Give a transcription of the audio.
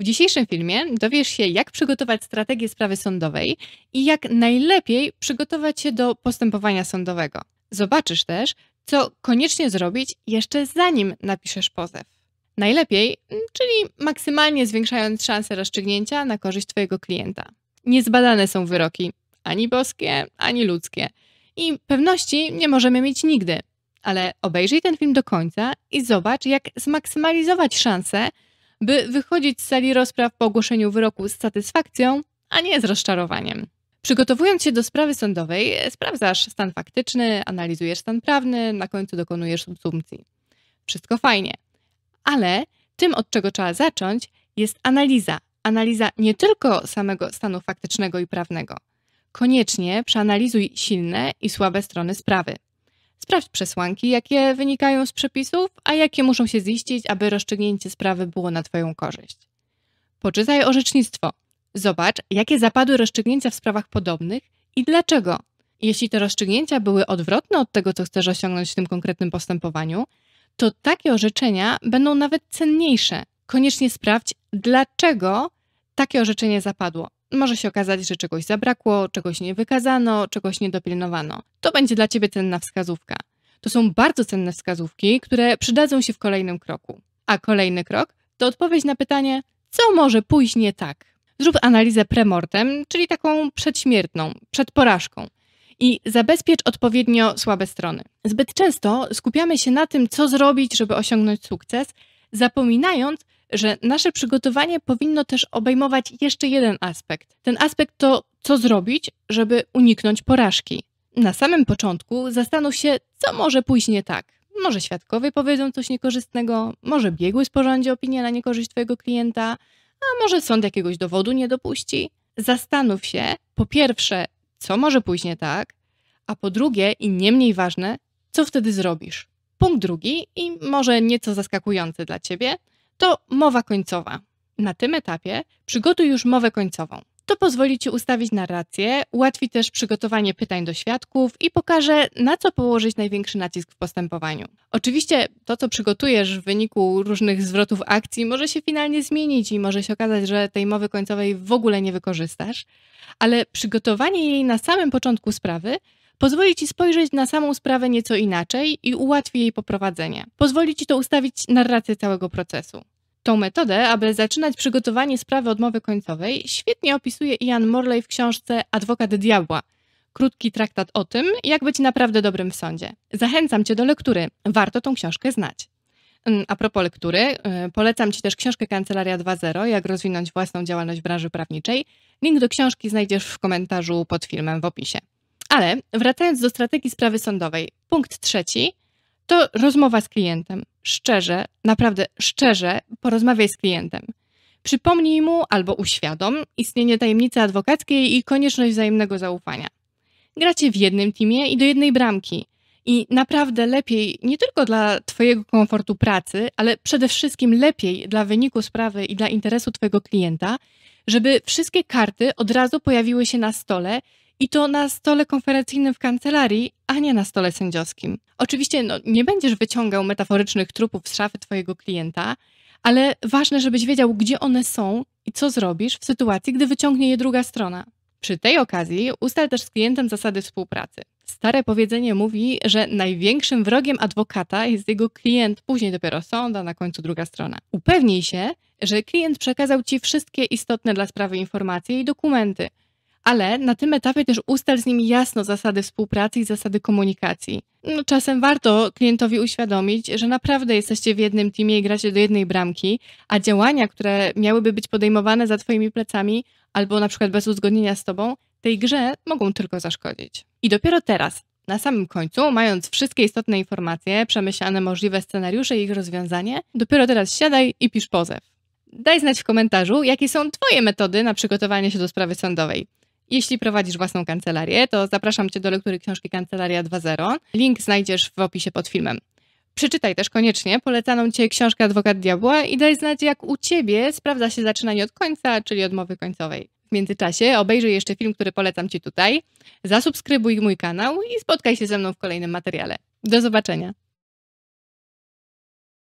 W dzisiejszym filmie dowiesz się, jak przygotować strategię sprawy sądowej i jak najlepiej przygotować się do postępowania sądowego. Zobaczysz też, co koniecznie zrobić jeszcze zanim napiszesz pozew. Najlepiej, mm, czyli maksymalnie zwiększając szanse rozstrzygnięcia na korzyść Twojego klienta. Niezbadane są wyroki, ani boskie, ani ludzkie. I pewności nie możemy mieć nigdy. Ale obejrzyj ten film do końca i zobacz, jak zmaksymalizować szanse, by wychodzić z sali rozpraw po ogłoszeniu wyroku z satysfakcją, a nie z rozczarowaniem. Przygotowując się do sprawy sądowej, sprawdzasz stan faktyczny, analizujesz stan prawny, na końcu dokonujesz subsumpcji. Wszystko fajnie. Ale tym, od czego trzeba zacząć, jest analiza. Analiza nie tylko samego stanu faktycznego i prawnego. Koniecznie przeanalizuj silne i słabe strony sprawy. Sprawdź przesłanki, jakie wynikają z przepisów, a jakie muszą się ziścić, aby rozstrzygnięcie sprawy było na Twoją korzyść. Poczytaj orzecznictwo. Zobacz, jakie zapadły rozstrzygnięcia w sprawach podobnych i dlaczego. Jeśli te rozstrzygnięcia były odwrotne od tego, co chcesz osiągnąć w tym konkretnym postępowaniu, to takie orzeczenia będą nawet cenniejsze. Koniecznie sprawdź, dlaczego takie orzeczenie zapadło może się okazać, że czegoś zabrakło, czegoś nie wykazano, czegoś nie dopilnowano. To będzie dla Ciebie cenna wskazówka. To są bardzo cenne wskazówki, które przydadzą się w kolejnym kroku. A kolejny krok to odpowiedź na pytanie, co może pójść nie tak. Zrób analizę premortem, czyli taką przedśmiertną, przed porażką. I zabezpiecz odpowiednio słabe strony. Zbyt często skupiamy się na tym, co zrobić, żeby osiągnąć sukces, zapominając, że nasze przygotowanie powinno też obejmować jeszcze jeden aspekt. Ten aspekt to, co zrobić, żeby uniknąć porażki. Na samym początku zastanów się, co może pójść nie tak. Może świadkowie powiedzą coś niekorzystnego, może biegły sporządzi opinię na niekorzyść Twojego klienta, a może sąd jakiegoś dowodu nie dopuści. Zastanów się, po pierwsze, co może pójść nie tak, a po drugie i nie mniej ważne, co wtedy zrobisz. Punkt drugi i może nieco zaskakujący dla Ciebie – to mowa końcowa. Na tym etapie przygotuj już mowę końcową. To pozwoli Ci ustawić narrację, ułatwi też przygotowanie pytań do świadków i pokaże, na co położyć największy nacisk w postępowaniu. Oczywiście to, co przygotujesz w wyniku różnych zwrotów akcji, może się finalnie zmienić i może się okazać, że tej mowy końcowej w ogóle nie wykorzystasz, ale przygotowanie jej na samym początku sprawy Pozwoli Ci spojrzeć na samą sprawę nieco inaczej i ułatwi jej poprowadzenie. Pozwoli Ci to ustawić narrację całego procesu. Tą metodę, aby zaczynać przygotowanie sprawy odmowy końcowej, świetnie opisuje Ian Morley w książce Adwokat Diabła. Krótki traktat o tym, jak być naprawdę dobrym w sądzie. Zachęcam Cię do lektury. Warto tą książkę znać. Mm, a propos lektury, y, polecam Ci też książkę Kancelaria 2.0, jak rozwinąć własną działalność w branży prawniczej. Link do książki znajdziesz w komentarzu pod filmem w opisie. Ale wracając do strategii sprawy sądowej, punkt trzeci to rozmowa z klientem. Szczerze, naprawdę szczerze porozmawiaj z klientem. Przypomnij mu albo uświadom istnienie tajemnicy adwokackiej i konieczność wzajemnego zaufania. Gracie w jednym teamie i do jednej bramki. I naprawdę lepiej nie tylko dla Twojego komfortu pracy, ale przede wszystkim lepiej dla wyniku sprawy i dla interesu Twojego klienta, żeby wszystkie karty od razu pojawiły się na stole i to na stole konferencyjnym w kancelarii, a nie na stole sędziowskim. Oczywiście no, nie będziesz wyciągał metaforycznych trupów z szafy twojego klienta, ale ważne, żebyś wiedział, gdzie one są i co zrobisz w sytuacji, gdy wyciągnie je druga strona. Przy tej okazji ustal też z klientem zasady współpracy. Stare powiedzenie mówi, że największym wrogiem adwokata jest jego klient, później dopiero a na końcu druga strona. Upewnij się, że klient przekazał ci wszystkie istotne dla sprawy informacje i dokumenty, ale na tym etapie też ustal z nimi jasno zasady współpracy i zasady komunikacji. No, czasem warto klientowi uświadomić, że naprawdę jesteście w jednym teamie i gracie do jednej bramki, a działania, które miałyby być podejmowane za Twoimi plecami albo na przykład bez uzgodnienia z Tobą, tej grze mogą tylko zaszkodzić. I dopiero teraz, na samym końcu, mając wszystkie istotne informacje, przemyślane możliwe scenariusze i ich rozwiązanie, dopiero teraz siadaj i pisz pozew. Daj znać w komentarzu, jakie są Twoje metody na przygotowanie się do sprawy sądowej. Jeśli prowadzisz własną kancelarię, to zapraszam Cię do lektury książki Kancelaria 2.0. Link znajdziesz w opisie pod filmem. Przeczytaj też koniecznie polecaną Cię książkę Adwokat Diabła i daj znać, jak u Ciebie sprawdza się zaczynanie od końca, czyli od mowy końcowej. W międzyczasie obejrzyj jeszcze film, który polecam Ci tutaj, zasubskrybuj mój kanał i spotkaj się ze mną w kolejnym materiale. Do zobaczenia!